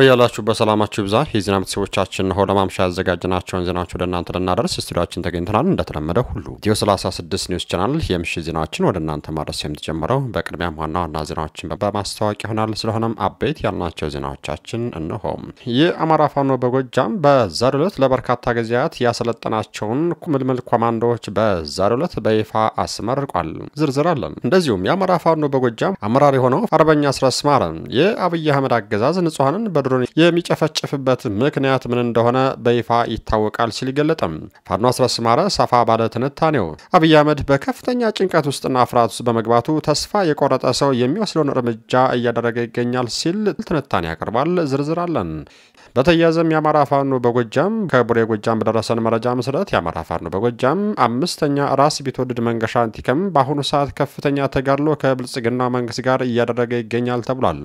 በያላችሁ በሰላማችሁ ብዛ። የዜና ቤተሰቦቻችን ነሆ ለማምሻ ያዘጋጅናቸውን ዜናዎች ወደ እናንተ ልናደርስ ስቱዲዮችን ተገኝተናል። እንደተለመደ ሁሉ ኢትዮ 36 ኒውስ ቻናል የምሽት ዜናዎችን ወደ እናንተ ማድረስ የምትጀምረው በቅድሚያም ዋና ዋና ዜናዎችን በማስታወቅ ይሆናል። ስለሆነም አበይት ያልናቸው ዜናዎቻችን እንሆም። አማራ ፋኖ በጎጃም በዛሬው ዕለት ለበርካታ ጊዜያት ያሰለጠናቸውን ምልምል ኮማንዶዎች በዛሬው ዕለት በይፋ አስመርቋል። ዝርዝር አለን። እንደዚሁም የአማራ ፋኖ በጎጃም አመራር የሆነው አርበኛ ስረስማረ የአብይ አህመድ አገዛዝ ንጹሐንን በድ ቡድን የሚጨፈጭፍበት ምክንያት ምን እንደሆነ በይፋ ይታወቃል ሲል ገለጠም። ፋኖ አስረስ ማረ ሰፋ ባለ ትንታኔው አብይ አህመድ በከፍተኛ ጭንቀት ውስጥና ፍርሃት ውስጥ በመግባቱ ተስፋ የቆረጠ ሰው የሚወስደውን እርምጃ እያደረገ ይገኛል ሲል ትንታኔ ያቀርባል። ዝርዝር አለን። በተያያዘም የአማራ ፋኖ በጎጃም ከቡሬ ጎጃም በደረሰን መረጃ መሰረት የአማራ ፋኖ በጎጃም አምስተኛ ራስ ቢትወደድ መንገሻ አንቲከም በአሁኑ ሰዓት ከፍተኛ ተጋድሎ ከብልጽግና መንግስት ጋር እያደረገ ይገኛል ተብሏል።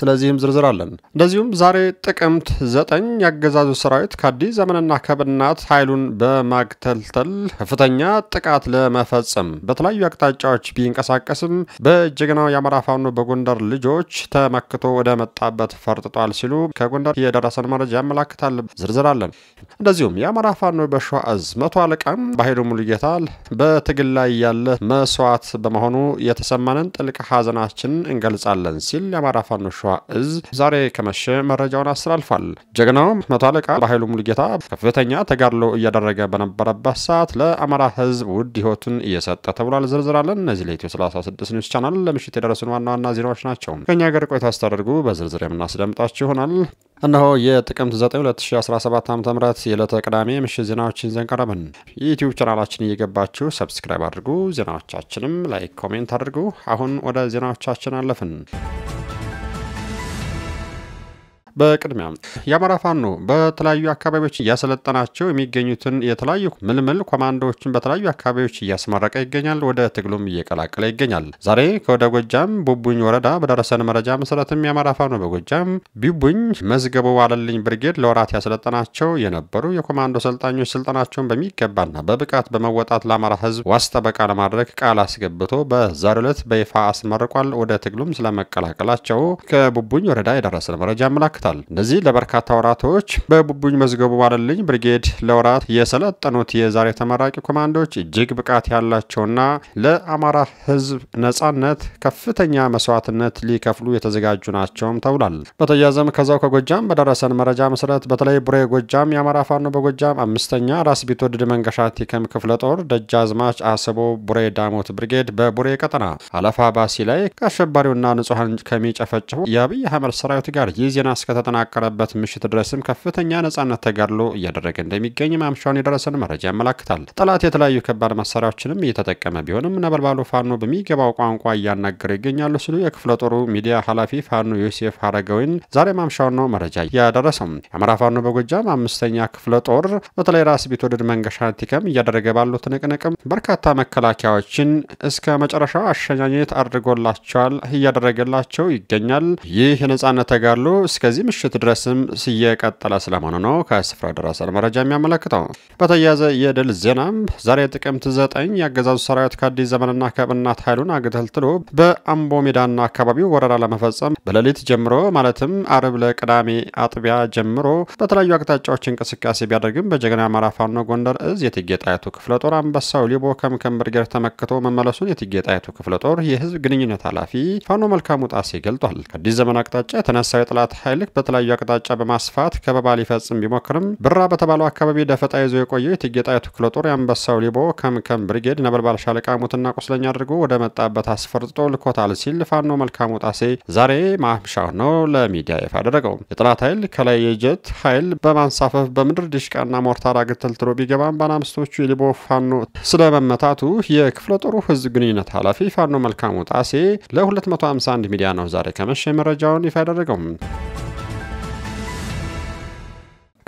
ስለዚህም ዝርዝር አለን። እንደዚሁም ዛሬ ጥቅምት ዘጠኝ ያገዛዙ ሰራዊት ከአዲስ ዘመንና ከብናት ኃይሉን በማግተልተል ከፍተኛ ጥቃት ለመፈጸም በተለያዩ አቅጣጫዎች ቢንቀሳቀስም በጀግናው የአማራ ፋኖ በጎንደር ልጆች ተመክቶ ወደ መጣበት ፈርጥጧል ሲሉ ከጎንደር የደረሰን መረጃ ያመላክታል። ዝርዝር አለን። እንደዚሁም የአማራ ፋኖ በሸዋ እዝ መቶ አለቃም በኃይሉ ጌታል በትግል ላይ ያለ መስዋዕት በመሆኑ የተሰማንን ጥልቅ ሀዘናችን እንገልጻለን ሲል የአማራ ፋኖ ሸዋ እዝ ዛሬ ከመሸ መረጃውን አስተላልፏል። ጀግናው መቶ አለቃ በኃይሉ ሙሉጌታ ከፍተኛ ተጋድሎ እያደረገ በነበረበት ሰዓት ለአማራ ህዝብ ውድ ህይወቱን እየሰጠ ተብሏል። ዝርዝራለን እነዚህ ለኢትዮ 36 ኒውስ ቻናል ለምሽት የደረሱን ዋና ዋና ዜናዎች ናቸው። ከኛ ጋር ቆይታ ስታደርጉ በዝርዝር የምናስደምጣችሁ ይሆናል። እነሆ የጥቅምት 9 2017 ዓ ም የዕለተ ቅዳሜ ምሽት ዜናዎችን ይዘን ቀረብን። የዩትዩብ ቻናላችን እየገባችሁ ሰብስክራይብ አድርጉ፣ ዜናዎቻችንም ላይክ፣ ኮሜንት አድርጉ። አሁን ወደ ዜናዎቻችን አለፍን። በቅድሚያ የአማራ ፋኖ በተለያዩ አካባቢዎች እያሰለጠናቸው የሚገኙትን የተለያዩ ምልምል ኮማንዶዎችን በተለያዩ አካባቢዎች እያስመረቀ ይገኛል። ወደ ትግሉም እየቀላቀለ ይገኛል። ዛሬ ከወደ ጎጃም ቡቡኝ ወረዳ በደረሰን መረጃ መሰረትም የአማራ ፋኖ በጎጃም ቢቡኝ መዝገቡ አለልኝ ብርጌድ ለወራት ያሰለጠናቸው የነበሩ የኮማንዶ ሰልጣኞች ስልጠናቸውን በሚገባና በብቃት በመወጣት ለአማራ ሕዝብ ዋስ ጠበቃ ለማድረግ ቃል አስገብቶ በዛሬው ዕለት በይፋ አስመርቋል። ወደ ትግሉም ስለመቀላቀላቸው ከቡቡኝ ወረዳ የደረሰን መረጃ አመላክታል። ያመለክታል። እነዚህ ለበርካታ ወራቶች በቡቡኝ መዝገቡ ባለልኝ ብሪጌድ ለወራት የሰለጠኑት የዛሬ ተመራቂ ኮማንዶች እጅግ ብቃት ያላቸውና ለአማራ ህዝብ ነጻነት ከፍተኛ መስዋዕትነት ሊከፍሉ የተዘጋጁ ናቸውም ተብሏል። በተያያዘም ከዛው ከጎጃም በደረሰን መረጃ መሰረት በተለይ ቡሬ ጎጃም የአማራ ፋኖ በጎጃም አምስተኛ ራስ ቢትወደድ መንገሻ ቲከም ክፍለ ጦር ደጃዝማች አስቦ ቡሬ ዳሞት ብሪጌድ በቡሬ ቀጠና አለፋ ባሲ ላይ ከአሸባሪውና ንጹሐን ከሚጨፈጭፉ የአብይ አህመድ ሰራዊት ጋር ይህ ዜና እስከተጠናቀረበት ምሽት ድረስም ከፍተኛ ነጻነት ተጋድሎ እያደረገ እንደሚገኝ ማምሻውን የደረሰን መረጃ ያመላክታል። ጠላት የተለያዩ ከባድ መሳሪያዎችንም እየተጠቀመ ቢሆንም ነበልባሉ ፋኖ በሚገባው ቋንቋ እያናገሩ ይገኛሉ ሲሉ የክፍለ ጦሩ ሚዲያ ኃላፊ ፋኖ ዮሴፍ አረጋዊን ዛሬ ማምሻውን ነው መረጃ ያደረሰው። የአማራ ፋኖ በጎጃም አምስተኛ ክፍለ ጦር በተለይ ራስ ቢትወደድ መንገሻ ቲከም እያደረገ ባሉት ንቅንቅም በርካታ መከላከያዎችን እስከ መጨረሻው አሸኛኘት አድርጎላቸዋል እያደረገላቸው ይገኛል። ይህ የነጻነት ተጋድሎ እስከዚህ እስከዚህ ምሽት ድረስም እየቀጠለ ስለመሆኑ ነው ከስፍራ ደረሰን መረጃ የሚያመለክተው። በተያያዘ የድል ዜናም ዛሬ ጥቅምት ዘጠኝ የአገዛዙ ሰራዊት ከአዲስ ዘመንና ከብናት ኃይሉን አገተልትሎ በአምቦ ሜዳና አካባቢው ወረራ ለመፈጸም በሌሊት ጀምሮ ማለትም አርብ ለቅዳሜ አጥቢያ ጀምሮ በተለያዩ አቅጣጫዎች እንቅስቃሴ ቢያደርግም በጀግና አማራ ፋኖ ጎንደር እዝ የእቴጌ ጣይቱ ክፍለ ጦር አንበሳው ሊቦ ከምከም ብርጌድ ተመክቶ መመለሱን የእቴጌ ጣይቱ ክፍለ ጦር የህዝብ ግንኙነት ኃላፊ ፋኖ መልካሙ ጣሴ ገልጧል። ከአዲስ ዘመን አቅጣጫ የተነሳው የጠላት ኃይል በተለያዩ አቅጣጫ በማስፋት ከበባ ሊፈጽም ቢሞክርም ብራ በተባለው አካባቢ ደፈጣ ይዞ የቆየው የእቴጌ ጣይቱ ክፍለ ጦር የአንበሳው ሊቦ ከምከም ብሪጌድ ነበልባል ሻለቃ ሙትና ቁስለኛ አድርጎ ወደ መጣበት አስፈርጥጦ ልኮታል ሲል ፋኖ መልካሙ ጣሴ ዛሬ ማምሻው ነው ለሚዲያ ይፋ ያደረገው። የጠላት ኃይል ከላይ የጀት ኃይል በማንሳፈፍ በምድር ዲሽቃና ሞርታር ትሮ ቢገባም ባናምስቶቹ የሊቦ ፋኖ ስለመመታቱ የክፍለ ጦሩ ህዝብ ግንኙነት ኃላፊ ፋኖ መልካሙ ጣሴ ለ251 ሚዲያ ነው ዛሬ ከመሸ መረጃውን ይፋ ያደረገው።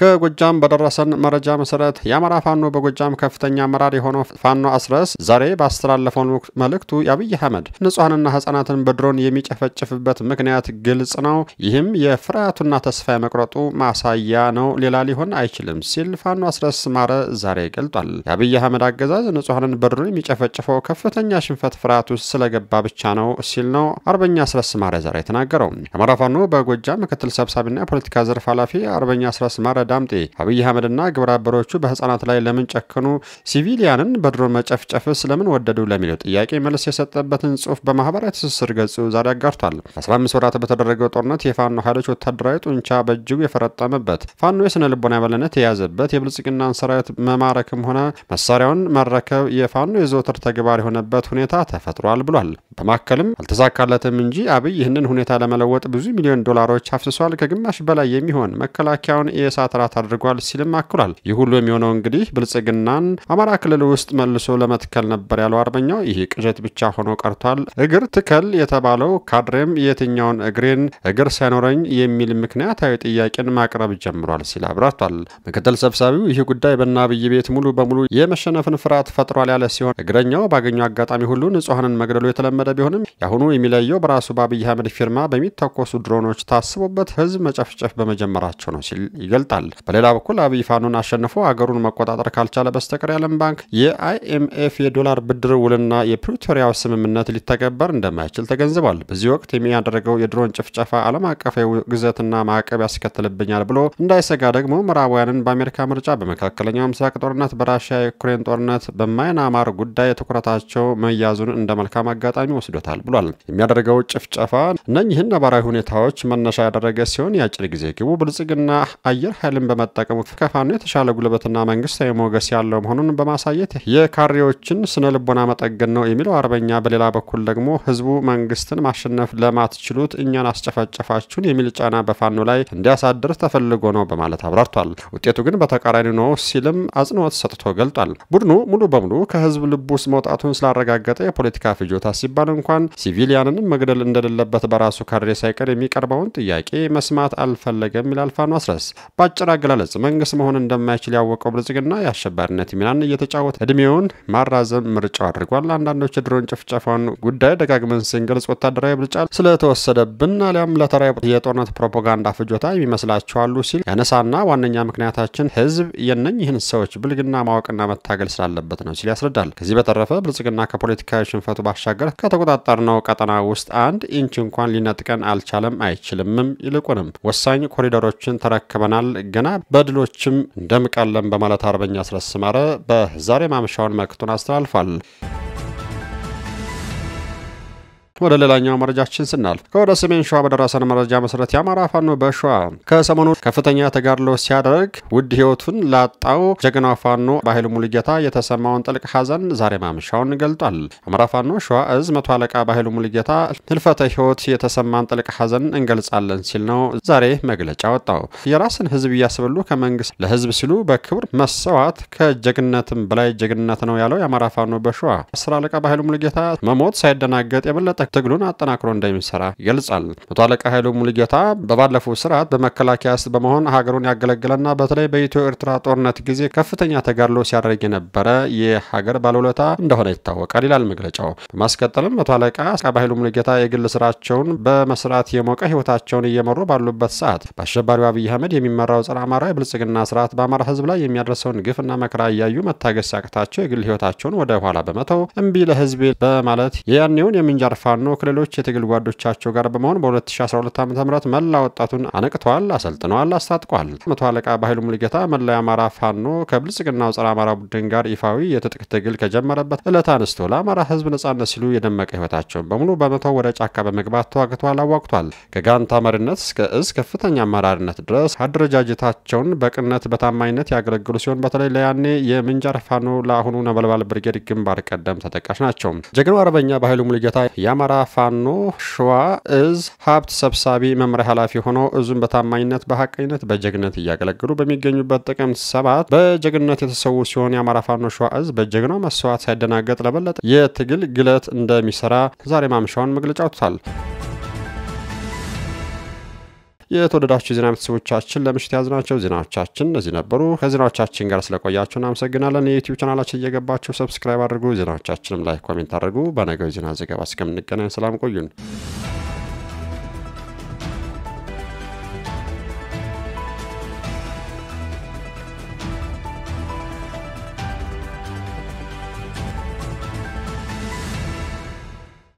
ከጎጃም በደረሰን መረጃ መሰረት የአማራ ፋኖ በጎጃም ከፍተኛ አመራር የሆነው ፋኖ አስረስ ዛሬ ባስተላለፈው መልእክቱ የአብይ አህመድ ንጹሐንና ህጻናትን በድሮን የሚጨፈጭፍበት ምክንያት ግልጽ ነው፣ ይህም የፍርሃቱና ተስፋ የመቁረጡ ማሳያ ነው፣ ሌላ ሊሆን አይችልም ሲል ፋኖ አስረስ ማረ ዛሬ ገልጧል። የአብይ አህመድ አገዛዝ ንጹሐንን በድሮን የሚጨፈጭፈው ከፍተኛ ሽንፈት ፍርሃት ውስጥ ስለገባ ብቻ ነው ሲል ነው አርበኛ አስረስ ማረ ዛሬ የተናገረው። የአማራ ፋኖ በጎጃም ምክትል ሰብሳቢና የፖለቲካ ዘርፍ ኃላፊ አርበኛ አስረስ ማረ ዳምጤ አብይ አህመድና ግብረ አበሮቹ በህጻናት ላይ ለምን ጨከኑ፣ ሲቪሊያንን በድሮን መጨፍጨፍስ ለምን ወደዱ ለሚለው ጥያቄ መልስ የሰጠበትን ጽሁፍ በማህበራዊ ትስስር ገጹ ዛሬ አጋርቷል። 15 ወራት በተደረገው ጦርነት የፋኖ ኃይሎች ወታደራዊ ጡንቻ በእጅጉ የፈረጠመበት፣ ፋኖ የስነ ልቦና የበላይነት የያዘበት፣ የብልጽግናን ሰራዊት መማረክም ሆነ መሳሪያውን መረከብ የፋኖ የዘወትር ተግባር የሆነበት ሁኔታ ተፈጥሯል ብሏል። በማከልም አልተሳካለትም እንጂ አብይ ይህንን ሁኔታ ለመለወጥ ብዙ ሚሊዮን ዶላሮች አፍስሷል። ከግማሽ በላይ የሚሆን መከላከያውን የእሳት ጥረት አድርጓል ሲልም አክሏል። ይህ ሁሉ የሚሆነው እንግዲህ ብልጽግናን አማራ ክልል ውስጥ መልሶ ለመትከል ነበር ያለው አርበኛው ይህ ቅዠት ብቻ ሆኖ ቀርቷል። እግር ትከል የተባለው ካድሬም የትኛውን እግሬን እግር ሳይኖረኝ የሚል ምክንያታዊ ጥያቄን ማቅረብ ጀምሯል ሲል አብራርቷል። ምክትል ሰብሳቢው ይህ ጉዳይ በእነ ቤት ሙሉ በሙሉ የመሸነፍን ፍርሃት ፈጥሯል ያለ ሲሆን እግረኛው ባገኘው አጋጣሚ ሁሉ ንጹሐንን መግደሉ የተለመደ ቢሆንም የአሁኑ የሚለየው በራሱ በአብይ አህመድ ፊርማ በሚተኮሱ ድሮኖች ታስቦበት ህዝብ መጨፍጨፍ በመጀመራቸው ነው ሲል ይገልጣል። ይገኛል። በሌላ በኩል አብይ ፋኖን አሸንፎ አገሩን መቆጣጠር ካልቻለ በስተቀር የዓለም ባንክ የአይኤምኤፍ የዶላር ብድር ውልና የፕሪቶሪያው ስምምነት ሊተገበር እንደማይችል ተገንዝቧል። በዚህ ወቅት የሚያደርገው የድሮን ጭፍጨፋ ዓለም አቀፍ ግዘትና ማዕቀብ ያስከትልብኛል ብሎ እንዳይሰጋ ደግሞ ምዕራባውያንን በአሜሪካ ምርጫ፣ በመካከለኛው ምስራቅ ጦርነት፣ በራሽያ የዩክሬን ጦርነት፣ በማይናማር ጉዳይ ትኩረታቸው መያዙን እንደ መልካም አጋጣሚ ወስዶታል ብሏል። የሚያደርገው ጭፍጨፋ እነኚህን ነባራዊ ሁኔታዎች መነሻ ያደረገ ሲሆን የአጭር ጊዜ ግቡ ብልጽግና አየር ኃይል ኃይልን በመጠቀሙ ከፋኖ የተሻለ ጉልበትና መንግስታዊ ሞገስ ያለው መሆኑን በማሳየት የካሬዎችን ስነ ልቦና መጠገን ነው የሚለው አርበኛ፣ በሌላ በኩል ደግሞ ህዝቡ መንግስትን ማሸነፍ ለማትችሉት እኛን አስጨፈጨፋችሁን የሚል ጫና በፋኖ ላይ እንዲያሳድር ተፈልጎ ነው በማለት አብራርቷል። ውጤቱ ግን በተቃራኒ ነው ሲልም አጽንኦት ሰጥቶ ገልጧል። ቡድኑ ሙሉ በሙሉ ከህዝብ ልብ ውስጥ መውጣቱን ስላረጋገጠ የፖለቲካ ፍጆታ ሲባል እንኳን ሲቪሊያንንም መግደል እንደሌለበት በራሱ ካሬ ሳይቀር የሚቀርበውን ጥያቄ መስማት አልፈለገም ይላል ፋኖ አስረስ። በአጭር አገላለጽ መንግስት መሆን እንደማይችል ያወቀው ብልጽግና የአሸባሪነት ሚናን እየተጫወተ እድሜውን ማራዘም ምርጫው አድርጓል። አንዳንዶች የድሮን ጭፍጨፋን ጉዳይ ደጋግመን ስንገልጽ ወታደራዊ ብልጫ ስለተወሰደብን አሊያም ለተራ የጦርነት ፕሮፓጋንዳ ፍጆታ የሚመስላቸው ሲል ያነሳና ዋነኛ ምክንያታችን ህዝብ የነኝህን ሰዎች ብልግና ማወቅና መታገል ስላለበት ነው ሲል ያስረዳል። ከዚህ በተረፈ ብልጽግና ከፖለቲካዊ ሽንፈቱ ባሻገር ከተቆጣጠርነው ቀጠና ውስጥ አንድ ኢንች እንኳን ሊነጥቀን አልቻለም አይችልምም። ይልቁንም ወሳኝ ኮሪደሮችን ተረክበናል ገና በድሎችም እንደምቃለን በማለት አርበኛ ስለስማረ በዛሬ ማምሻውን መልእክቱን አስተላልፏል። ወደ ሌላኛው መረጃችን ስናልፍ ከወደ ሰሜን ሸዋ በደረሰን መረጃ መሰረት የአማራ ፋኖ በሸዋ ከሰሞኑ ከፍተኛ ተጋድሎ ሲያደርግ ውድ ህይወቱን ላጣው ጀግና ፋኖ በኃይሉ ሙሉጌታ የተሰማውን ጥልቅ ሐዘን ዛሬ ማምሻውን ገልጧል። አማራ ፋኖ ሸዋ እዝ መቶ አለቃ በኃይሉ ሙሉጌታ ህልፈተ ህይወት የተሰማን ጥልቅ ሐዘን እንገልጻለን ሲል ነው ዛሬ መግለጫ ወጣው። የራስን ህዝብ እያስበሉ ከመንግስት ለህዝብ ሲሉ በክብር መሰዋት ከጀግነትም በላይ ጀግነት ነው ያለው የአማራ ፋኖ በሸዋ አስር አለቃ በኃይሉ ሙሉጌታ መሞት ሳይደናገጥ የበለጠ ትግሉን አጠናክሮ እንደሚሰራ ይገልጻል። መቶ አለቃ ኃይሉ ሙሉጌታ በባለፈው ስርዓት በመከላከያ ውስጥ በመሆን ሀገሩን ያገለገለና በተለይ በኢትዮ ኤርትራ ጦርነት ጊዜ ከፍተኛ ተጋድሎ ሲያደርግ የነበረ የሀገር ባለውለታ እንደሆነ ይታወቃል ይላል መግለጫው። በማስቀጠልም መቶ አለቃ ኃይሉ ሙሉጌታ የግል ስራቸውን በመስራት የሞቀ ህይወታቸውን እየመሩ ባሉበት ሰዓት በአሸባሪው አብይ አህመድ የሚመራው ጸረ አማራ የብልጽግና ስርዓት በአማራ ህዝብ ላይ የሚያደርሰውን ግፍና መከራ እያዩ መታገስ ሲያቅታቸው የግል ህይወታቸውን ወደ ኋላ በመተው እምቢ ለህዝብ በማለት የያኔውን የምንጃርፋ ከፋኖ ክልሎች የትግል ጓዶቻቸው ጋር በመሆን በ2012 ዓ ም መላ ወጣቱን አነቅተዋል፣ አሰልጥነዋል፣ አስታጥቋል። መቶ አለቃ ባህሉ ሙልጌታ መላ የአማራ ፋኖ ከብልጽግናው ጸረ አማራ ቡድን ጋር ይፋዊ የትጥቅ ትግል ከጀመረበት እለት አንስቶ ለአማራ ህዝብ ነጻነት ሲሉ የደመቀ ህይወታቸውን በሙሉ በመቶ ወደ ጫካ በመግባት ተዋግተዋል፣ አዋግቷል። ከጋንታ መሪነት እስከ እዝ ከፍተኛ አመራርነት ድረስ አደረጃጀታቸውን በቅነት በታማኝነት ያገለግሉ ሲሆን በተለይ ለያኔ የምንጃር ፋኖ ለአሁኑ ነበልባል ብርጌድ ግንባር ቀደም ተጠቃሽ ናቸው። ጀግናው አርበኛ ባህሉ ሙልጌታ የአማራ ፋኖ ሸዋ እዝ ሀብት ሰብሳቢ መምሪያ ኃላፊ ሆነው እዙን በታማኝነት በሀቀኝነት በጀግነት እያገለግሉ በሚገኙበት ጥቅምት ሰባት በጀግነት የተሰዉ ሲሆን የአማራ ፋኖ ሸዋ እዝ በጀግናው መስዋዕት ሳይደናገጥ ለበለጠ የትግል ግለት እንደሚሰራ ዛሬ ማምሻውን መግለጫ አውጥቷል። የተወደዳችሁ ዜና ቤተሰቦቻችን ለምሽት ያዝናቸው ዜናዎቻችን እነዚህ ነበሩ። ከዜናዎቻችን ጋር ስለቆያችሁ እናመሰግናለን። የዩቲዩብ ቻናላችን እየገባችሁ ሰብስክራይብ አድርጉ። ዜናዎቻችንም ላይ ኮሜንት አድርጉ። በነገው ዜና ዘገባ እስከምንገናኝ ሰላም ቆዩን።